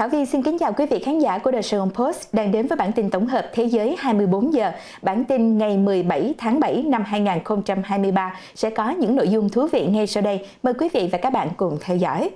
Thảo Vi xin kính chào quý vị khán giả của The Saigon Post đang đến với bản tin tổng hợp Thế giới 24 giờ. Bản tin ngày 17 tháng 7 năm 2023 sẽ có những nội dung thú vị ngay sau đây. Mời quý vị và các bạn cùng theo dõi.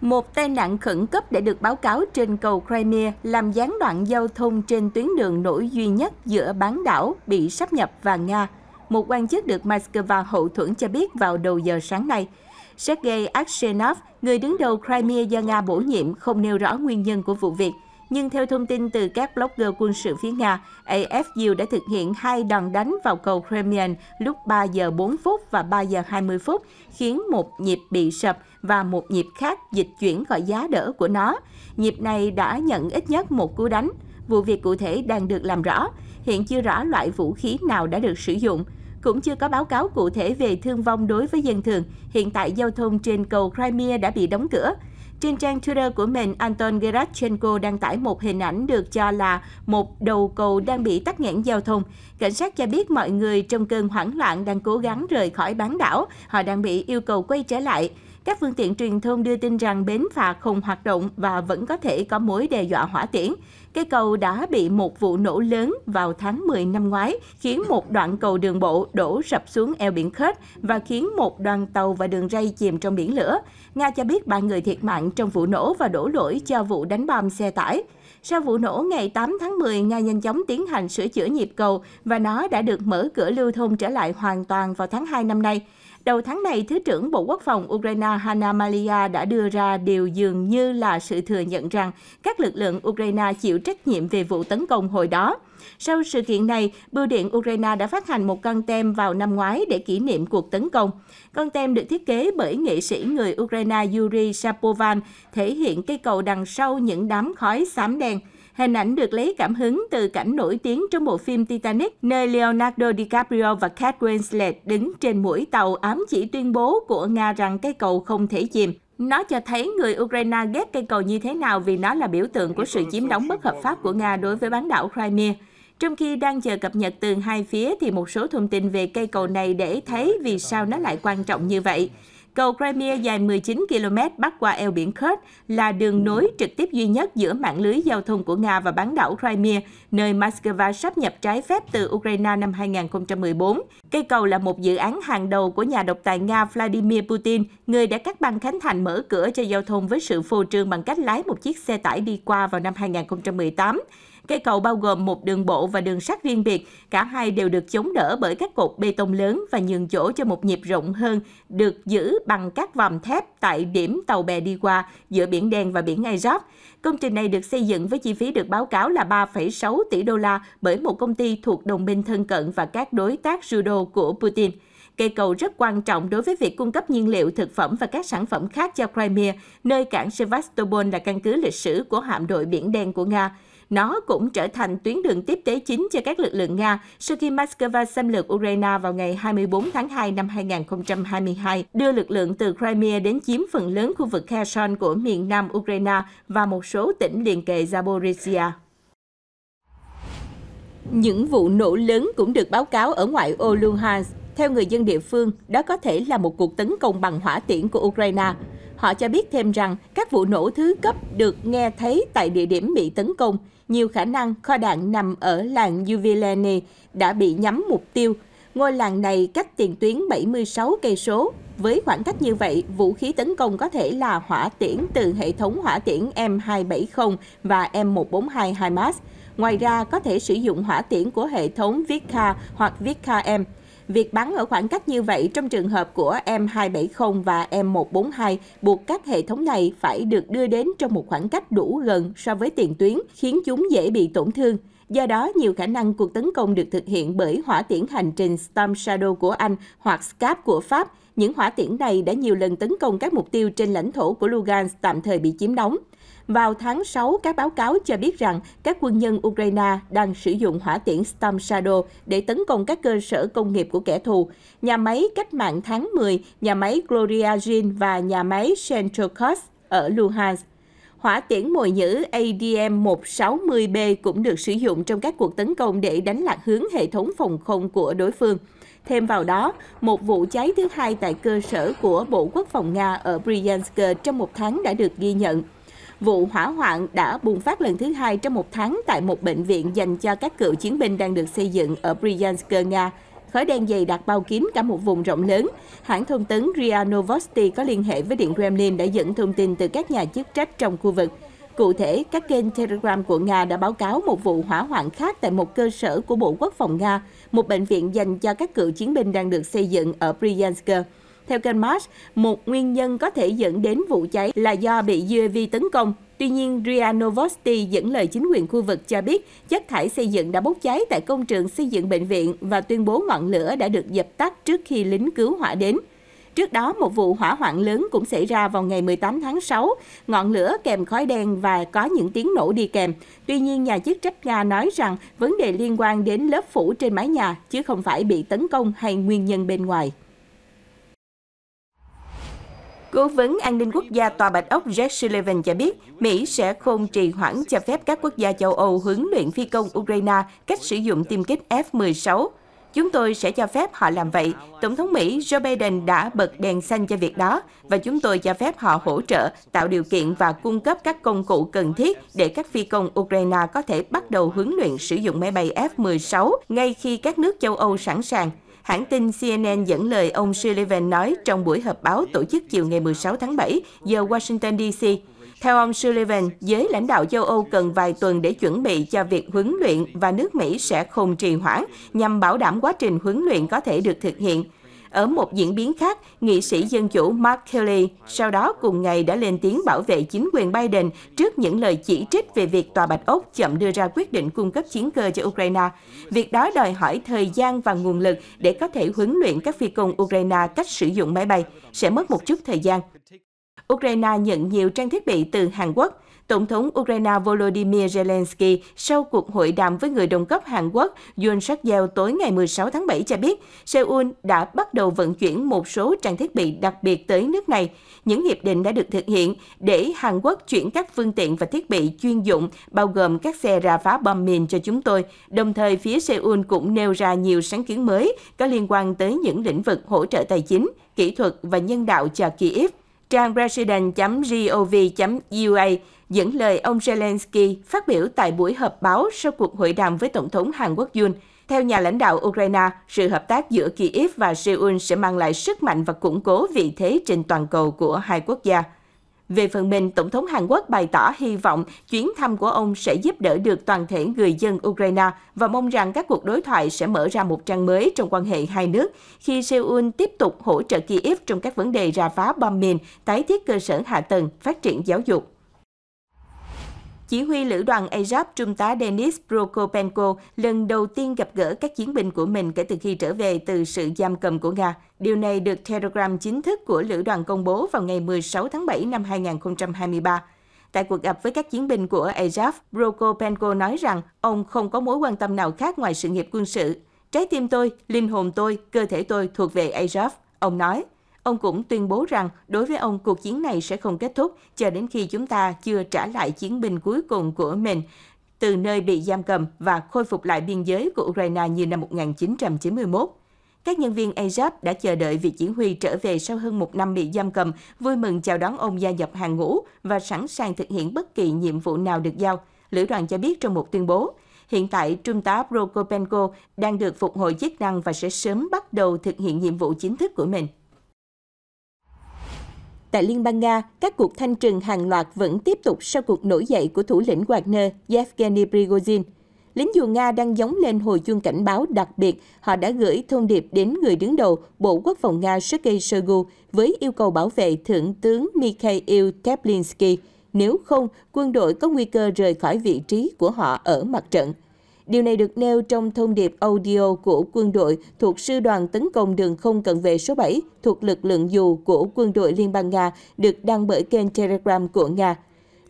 Một tai nạn khẩn cấp đã được báo cáo trên cầu Crimea làm gián đoạn giao thông trên tuyến đường nổi duy nhất giữa bán đảo bị sắp nhập và Nga. Một quan chức được Moscow hậu thuẫn cho biết vào đầu giờ sáng nay – Sergei Aksenov, người đứng đầu Crimea do Nga bổ nhiệm, không nêu rõ nguyên nhân của vụ việc. Nhưng theo thông tin từ các blogger quân sự phía Nga, AFU đã thực hiện hai đòn đánh vào cầu Kremlin lúc 3 giờ 4 phút và 3 giờ 20 phút, khiến một nhịp bị sập và một nhịp khác dịch chuyển khỏi giá đỡ của nó. Nhịp này đã nhận ít nhất một cú đánh. Vụ việc cụ thể đang được làm rõ. Hiện chưa rõ loại vũ khí nào đã được sử dụng cũng chưa có báo cáo cụ thể về thương vong đối với dân thường. Hiện tại giao thông trên cầu Crimea đã bị đóng cửa. Trên trang Twitter của mình, Anton Gerachenko đăng tải một hình ảnh được cho là một đầu cầu đang bị tắc nghẽn giao thông. Cảnh sát cho biết mọi người trong cơn hoảng loạn đang cố gắng rời khỏi bán đảo, họ đang bị yêu cầu quay trở lại. Các phương tiện truyền thông đưa tin rằng bến phà không hoạt động và vẫn có thể có mối đe dọa hỏa tiễn. Cây cầu đã bị một vụ nổ lớn vào tháng 10 năm ngoái, khiến một đoạn cầu đường bộ đổ sập xuống eo biển Kerch và khiến một đoàn tàu và đường ray chìm trong biển lửa. Nga cho biết ba người thiệt mạng trong vụ nổ và đổ lỗi cho vụ đánh bom xe tải. Sau vụ nổ ngày 8 tháng 10, Nga nhanh chóng tiến hành sửa chữa nhịp cầu và nó đã được mở cửa lưu thông trở lại hoàn toàn vào tháng 2 năm nay. Đầu tháng này, Thứ trưởng Bộ Quốc phòng Ukraine Hanna Malia đã đưa ra điều dường như là sự thừa nhận rằng các lực lượng Ukraine chịu trách nhiệm về vụ tấn công hồi đó. Sau sự kiện này, Bưu điện Ukraine đã phát hành một con tem vào năm ngoái để kỷ niệm cuộc tấn công. Con tem được thiết kế bởi nghệ sĩ người Ukraine Yuri Shapoval, thể hiện cây cầu đằng sau những đám khói xám đen – Hình ảnh được lấy cảm hứng từ cảnh nổi tiếng trong bộ phim Titanic, nơi Leonardo DiCaprio và Kate Winslet đứng trên mũi tàu ám chỉ tuyên bố của Nga rằng cây cầu không thể chìm. Nó cho thấy người Ukraine ghét cây cầu như thế nào vì nó là biểu tượng của sự chiếm đóng bất hợp pháp của Nga đối với bán đảo Crimea. Trong khi đang chờ cập nhật từ hai phía thì một số thông tin về cây cầu này để thấy vì sao nó lại quan trọng như vậy. Cầu Crimea dài 19 km bắc qua eo biển Kerch là đường nối trực tiếp duy nhất giữa mạng lưới giao thông của Nga và bán đảo Crimea, nơi Moscow sắp nhập trái phép từ Ukraine năm 2014. Cây cầu là một dự án hàng đầu của nhà độc tài Nga Vladimir Putin, người đã cắt băng Khánh Thành mở cửa cho giao thông với sự phô trương bằng cách lái một chiếc xe tải đi qua vào năm 2018. Cây cầu bao gồm một đường bộ và đường sắt riêng biệt, cả hai đều được chống đỡ bởi các cột bê tông lớn và nhường chỗ cho một nhịp rộng hơn, được giữ bằng các vòm thép tại điểm tàu bè đi qua giữa Biển Đen và Biển Azov. Công trình này được xây dựng với chi phí được báo cáo là 3,6 tỷ đô la bởi một công ty thuộc đồng minh thân cận và các đối tác judo của Putin. Cây cầu rất quan trọng đối với việc cung cấp nhiên liệu, thực phẩm và các sản phẩm khác cho Crimea, nơi cảng Sevastopol là căn cứ lịch sử của hạm đội Biển Đen của Nga. Nó cũng trở thành tuyến đường tiếp tế chính cho các lực lượng Nga sau khi Moscow xâm lược Ukraine vào ngày 24 tháng 2 năm 2022, đưa lực lượng từ Crimea đến chiếm phần lớn khu vực Kherson của miền nam Ukraine và một số tỉnh liền kề Zaporizhia. Những vụ nổ lớn cũng được báo cáo ở ngoại ô Luhansk. Theo người dân địa phương, đó có thể là một cuộc tấn công bằng hỏa tiễn của Ukraine. Họ cho biết thêm rằng các vụ nổ thứ cấp được nghe thấy tại địa điểm bị tấn công, nhiều khả năng kho đạn nằm ở làng Juvilene đã bị nhắm mục tiêu. Ngôi làng này cách tiền tuyến 76 cây số. Với khoảng cách như vậy, vũ khí tấn công có thể là hỏa tiễn từ hệ thống hỏa tiễn M270 và M142 HIMARS. Ngoài ra, có thể sử dụng hỏa tiễn của hệ thống Vika hoặc Vika-M. Việc bắn ở khoảng cách như vậy trong trường hợp của M270 và M142 buộc các hệ thống này phải được đưa đến trong một khoảng cách đủ gần so với tiền tuyến, khiến chúng dễ bị tổn thương. Do đó, nhiều khả năng cuộc tấn công được thực hiện bởi hỏa tiễn hành trình Storm Shadow của Anh hoặc SCAP của Pháp. Những hỏa tiễn này đã nhiều lần tấn công các mục tiêu trên lãnh thổ của Lugansk tạm thời bị chiếm đóng. Vào tháng 6, các báo cáo cho biết rằng các quân nhân Ukraine đang sử dụng hỏa tiễn Storm Shadow để tấn công các cơ sở công nghiệp của kẻ thù. Nhà máy cách mạng tháng 10, nhà máy Gloria Jean và nhà máy Centrocost ở Luhansk. Hỏa tiễn mồi nhữ ADM-160B cũng được sử dụng trong các cuộc tấn công để đánh lạc hướng hệ thống phòng không của đối phương. Thêm vào đó, một vụ cháy thứ hai tại cơ sở của Bộ Quốc phòng Nga ở Bryansk trong một tháng đã được ghi nhận. Vụ hỏa hoạn đã bùng phát lần thứ hai trong một tháng tại một bệnh viện dành cho các cựu chiến binh đang được xây dựng ở Bryansk, Nga. Khói đen dày đặc bao kín cả một vùng rộng lớn. Hãng thông tấn RIA Novosti có liên hệ với Điện Kremlin đã dẫn thông tin từ các nhà chức trách trong khu vực. Cụ thể, các kênh Telegram của Nga đã báo cáo một vụ hỏa hoạn khác tại một cơ sở của Bộ Quốc phòng Nga, một bệnh viện dành cho các cựu chiến binh đang được xây dựng ở Bryansk. Theo kênh March, một nguyên nhân có thể dẫn đến vụ cháy là do bị UAV tấn công. Tuy nhiên, Ria Novosti dẫn lời chính quyền khu vực cho biết chất thải xây dựng đã bốc cháy tại công trường xây dựng bệnh viện và tuyên bố ngọn lửa đã được dập tắt trước khi lính cứu hỏa đến. Trước đó, một vụ hỏa hoạn lớn cũng xảy ra vào ngày 18 tháng 6. Ngọn lửa kèm khói đen và có những tiếng nổ đi kèm. Tuy nhiên, nhà chức trách Nga nói rằng vấn đề liên quan đến lớp phủ trên mái nhà, chứ không phải bị tấn công hay nguyên nhân bên ngoài. Cố vấn an ninh quốc gia Tòa Bạch Ốc Jack Sullivan cho biết Mỹ sẽ không trì hoãn cho phép các quốc gia châu Âu huấn luyện phi công Ukraine cách sử dụng tiêm kích F-16. Chúng tôi sẽ cho phép họ làm vậy. Tổng thống Mỹ Joe Biden đã bật đèn xanh cho việc đó và chúng tôi cho phép họ hỗ trợ, tạo điều kiện và cung cấp các công cụ cần thiết để các phi công Ukraine có thể bắt đầu huấn luyện sử dụng máy bay F-16 ngay khi các nước châu Âu sẵn sàng. Hãng tin CNN dẫn lời ông Sullivan nói trong buổi họp báo tổ chức chiều ngày 16 tháng 7 giờ Washington DC. Theo ông Sullivan, giới lãnh đạo châu Âu cần vài tuần để chuẩn bị cho việc huấn luyện và nước Mỹ sẽ không trì hoãn nhằm bảo đảm quá trình huấn luyện có thể được thực hiện. Ở một diễn biến khác, nghị sĩ dân chủ Mark Kelly sau đó cùng ngày đã lên tiếng bảo vệ chính quyền Biden trước những lời chỉ trích về việc Tòa Bạch Ốc chậm đưa ra quyết định cung cấp chiến cơ cho Ukraine. Việc đó đòi hỏi thời gian và nguồn lực để có thể huấn luyện các phi công Ukraine cách sử dụng máy bay, sẽ mất một chút thời gian. Ukraine nhận nhiều trang thiết bị từ Hàn Quốc. Tổng thống Ukraine Volodymyr Zelensky sau cuộc hội đàm với người đồng cấp Hàn Quốc Yoon suk yeol tối ngày 16 tháng 7 cho biết, Seoul đã bắt đầu vận chuyển một số trang thiết bị đặc biệt tới nước này. Những hiệp định đã được thực hiện để Hàn Quốc chuyển các phương tiện và thiết bị chuyên dụng, bao gồm các xe ra phá bom mìn cho chúng tôi. Đồng thời, phía Seoul cũng nêu ra nhiều sáng kiến mới có liên quan tới những lĩnh vực hỗ trợ tài chính, kỹ thuật và nhân đạo cho Kyiv. Trang president.gov.ua dẫn lời ông Zelensky phát biểu tại buổi họp báo sau cuộc hội đàm với Tổng thống Hàn Quốc Yoon. Theo nhà lãnh đạo Ukraine, sự hợp tác giữa Kyiv và Seoul sẽ mang lại sức mạnh và củng cố vị thế trên toàn cầu của hai quốc gia. Về phần mình, Tổng thống Hàn Quốc bày tỏ hy vọng chuyến thăm của ông sẽ giúp đỡ được toàn thể người dân Ukraine và mong rằng các cuộc đối thoại sẽ mở ra một trang mới trong quan hệ hai nước khi Seoul tiếp tục hỗ trợ Kyiv trong các vấn đề ra phá bom mìn, tái thiết cơ sở hạ tầng, phát triển giáo dục. Chỉ huy lữ đoàn Azov Trung tá Denis Prokopenko lần đầu tiên gặp gỡ các chiến binh của mình kể từ khi trở về từ sự giam cầm của Nga. Điều này được Telegram chính thức của lữ đoàn công bố vào ngày 16 tháng 7 năm 2023. Tại cuộc gặp với các chiến binh của Azov, Prokopenko nói rằng ông không có mối quan tâm nào khác ngoài sự nghiệp quân sự. Trái tim tôi, linh hồn tôi, cơ thể tôi thuộc về Azov, ông nói. Ông cũng tuyên bố rằng đối với ông cuộc chiến này sẽ không kết thúc cho đến khi chúng ta chưa trả lại chiến binh cuối cùng của mình từ nơi bị giam cầm và khôi phục lại biên giới của Ukraine như năm 1991. Các nhân viên Azov đã chờ đợi vị chỉ huy trở về sau hơn một năm bị giam cầm, vui mừng chào đón ông gia nhập hàng ngũ và sẵn sàng thực hiện bất kỳ nhiệm vụ nào được giao, lữ đoàn cho biết trong một tuyên bố. Hiện tại, Trung tá Prokopenko đang được phục hồi chức năng và sẽ sớm bắt đầu thực hiện nhiệm vụ chính thức của mình. Tại Liên bang Nga, các cuộc thanh trừng hàng loạt vẫn tiếp tục sau cuộc nổi dậy của thủ lĩnh Wagner Yevgeny Prigozhin. Lính dù Nga đang giống lên hồi chuông cảnh báo đặc biệt, họ đã gửi thông điệp đến người đứng đầu Bộ Quốc phòng Nga Sergei Shoigu với yêu cầu bảo vệ Thượng tướng Mikhail Teplinsky. Nếu không, quân đội có nguy cơ rời khỏi vị trí của họ ở mặt trận. Điều này được nêu trong thông điệp audio của quân đội thuộc Sư đoàn Tấn công Đường không Cận vệ số 7 thuộc lực lượng dù của quân đội Liên bang Nga được đăng bởi kênh Telegram của Nga.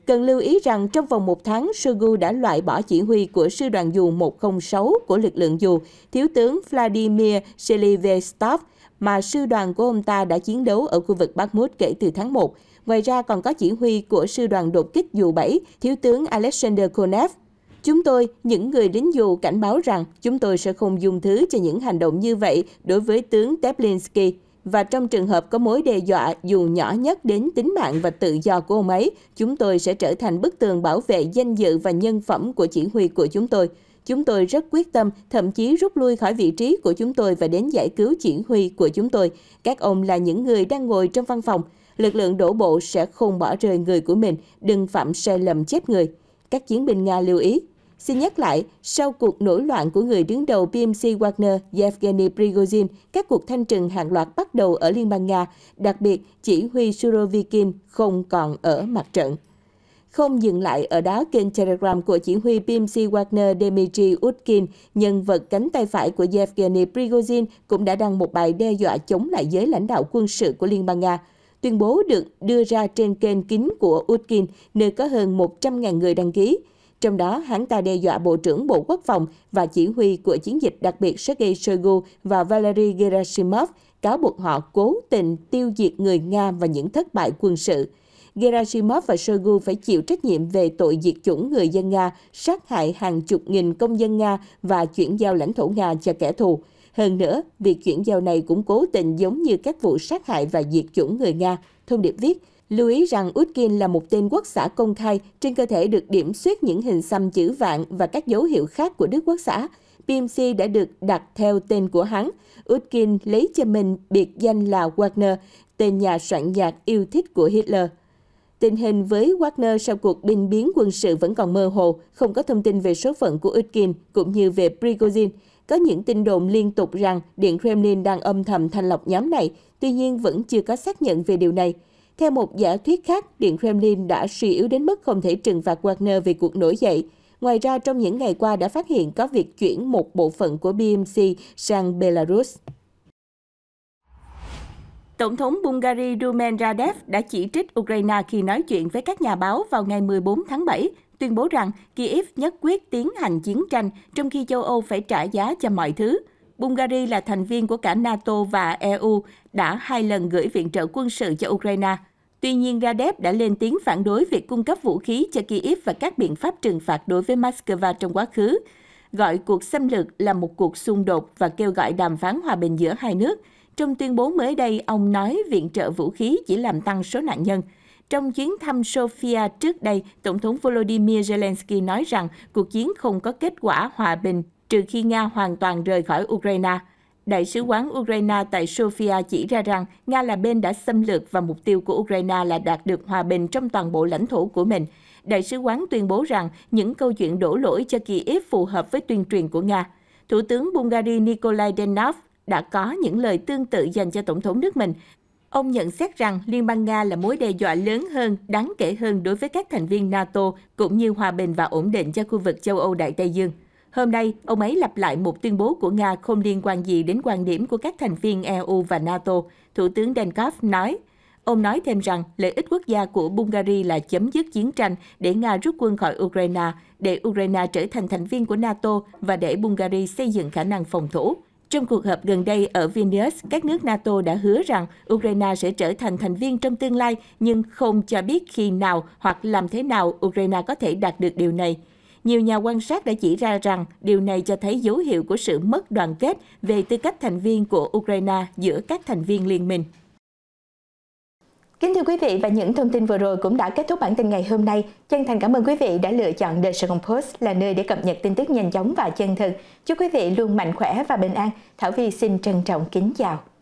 Cần lưu ý rằng trong vòng một tháng, Shoigu đã loại bỏ chỉ huy của Sư đoàn dù 106 của lực lượng dù, Thiếu tướng Vladimir Selivestov, mà sư đoàn của ông ta đã chiến đấu ở khu vực bắc mút kể từ tháng 1. Ngoài ra còn có chỉ huy của sư đoàn đột kích dù 7, Thiếu tướng Alexander Konev Chúng tôi, những người đến dù cảnh báo rằng chúng tôi sẽ không dùng thứ cho những hành động như vậy đối với tướng Teplinsky. Và trong trường hợp có mối đe dọa dù nhỏ nhất đến tính mạng và tự do của ông ấy, chúng tôi sẽ trở thành bức tường bảo vệ danh dự và nhân phẩm của chỉ huy của chúng tôi. Chúng tôi rất quyết tâm, thậm chí rút lui khỏi vị trí của chúng tôi và đến giải cứu chỉ huy của chúng tôi. Các ông là những người đang ngồi trong văn phòng. Lực lượng đổ bộ sẽ không bỏ rơi người của mình, đừng phạm sai lầm chết người. Các chiến binh Nga lưu ý, Xin nhắc lại, sau cuộc nổi loạn của người đứng đầu BMC Wagner Yevgeny Prigozhin, các cuộc thanh trừng hàng loạt bắt đầu ở Liên bang Nga, đặc biệt chỉ huy Surovikin không còn ở mặt trận. Không dừng lại ở đó, kênh Telegram của chỉ huy BMC Wagner Dmitry Utkin, nhân vật cánh tay phải của Yevgeny Prigozhin, cũng đã đăng một bài đe dọa chống lại giới lãnh đạo quân sự của Liên bang Nga. Tuyên bố được đưa ra trên kênh kín của Utkin, nơi có hơn 100.000 người đăng ký. Trong đó, hắn ta đe dọa Bộ trưởng Bộ Quốc phòng và chỉ huy của chiến dịch đặc biệt Sergei Shoigu và Valery Gerasimov cáo buộc họ cố tình tiêu diệt người Nga và những thất bại quân sự. Gerasimov và Shoigu phải chịu trách nhiệm về tội diệt chủng người dân Nga, sát hại hàng chục nghìn công dân Nga và chuyển giao lãnh thổ Nga cho kẻ thù. Hơn nữa, việc chuyển giao này cũng cố tình giống như các vụ sát hại và diệt chủng người Nga. Thông điệp viết – Lưu ý rằng Utkin là một tên quốc xã công khai, trên cơ thể được điểm xuyết những hình xăm chữ vạn và các dấu hiệu khác của Đức quốc xã. PMC đã được đặt theo tên của hắn. Utkin lấy cho mình biệt danh là Wagner, tên nhà soạn nhạc yêu thích của Hitler. Tình hình với Wagner sau cuộc binh biến quân sự vẫn còn mơ hồ, không có thông tin về số phận của Utkin cũng như về Prigozhin. Có những tin đồn liên tục rằng Điện Kremlin đang âm thầm thanh lọc nhóm này, tuy nhiên vẫn chưa có xác nhận về điều này. Theo một giả thuyết khác, Điện Kremlin đã suy yếu đến mức không thể trừng phạt Wagner về cuộc nổi dậy. Ngoài ra, trong những ngày qua đã phát hiện có việc chuyển một bộ phận của BMC sang Belarus. Tổng thống Bulgaria Rumen Radev đã chỉ trích Ukraine khi nói chuyện với các nhà báo vào ngày 14 tháng 7, tuyên bố rằng Kyiv nhất quyết tiến hành chiến tranh trong khi châu Âu phải trả giá cho mọi thứ – Bungary là thành viên của cả NATO và EU, đã hai lần gửi viện trợ quân sự cho Ukraine. Tuy nhiên, Radeb đã lên tiếng phản đối việc cung cấp vũ khí cho Kyiv và các biện pháp trừng phạt đối với Moscow trong quá khứ, gọi cuộc xâm lược là một cuộc xung đột và kêu gọi đàm phán hòa bình giữa hai nước. Trong tuyên bố mới đây, ông nói viện trợ vũ khí chỉ làm tăng số nạn nhân. Trong chuyến thăm Sofia trước đây, Tổng thống Volodymyr Zelensky nói rằng cuộc chiến không có kết quả hòa bình trừ khi Nga hoàn toàn rời khỏi Ukraine. Đại sứ quán Ukraine tại Sofia chỉ ra rằng Nga là bên đã xâm lược và mục tiêu của Ukraine là đạt được hòa bình trong toàn bộ lãnh thổ của mình. Đại sứ quán tuyên bố rằng những câu chuyện đổ lỗi cho Kiev phù hợp với tuyên truyền của Nga. Thủ tướng Bulgaria Nikolai Denov đã có những lời tương tự dành cho Tổng thống nước mình. Ông nhận xét rằng Liên bang Nga là mối đe dọa lớn hơn, đáng kể hơn đối với các thành viên NATO, cũng như hòa bình và ổn định cho khu vực châu Âu Đại Tây Dương. Hôm nay, ông ấy lặp lại một tuyên bố của Nga không liên quan gì đến quan điểm của các thành viên EU và NATO, Thủ tướng Denkov nói. Ông nói thêm rằng lợi ích quốc gia của Bulgaria là chấm dứt chiến tranh để Nga rút quân khỏi Ukraine, để Ukraine trở thành thành viên của NATO và để Bulgaria xây dựng khả năng phòng thủ. Trong cuộc họp gần đây ở Vilnius, các nước NATO đã hứa rằng Ukraine sẽ trở thành thành viên trong tương lai, nhưng không cho biết khi nào hoặc làm thế nào Ukraine có thể đạt được điều này. Nhiều nhà quan sát đã chỉ ra rằng điều này cho thấy dấu hiệu của sự mất đoàn kết về tư cách thành viên của Ukraine giữa các thành viên liên minh. Kính thưa quý vị và những thông tin vừa rồi cũng đã kết thúc bản tin ngày hôm nay. Chân thành cảm ơn quý vị đã lựa chọn The Sài Gòn Post là nơi để cập nhật tin tức nhanh chóng và chân thực. Chúc quý vị luôn mạnh khỏe và bình an. Thảo Vi xin trân trọng kính chào.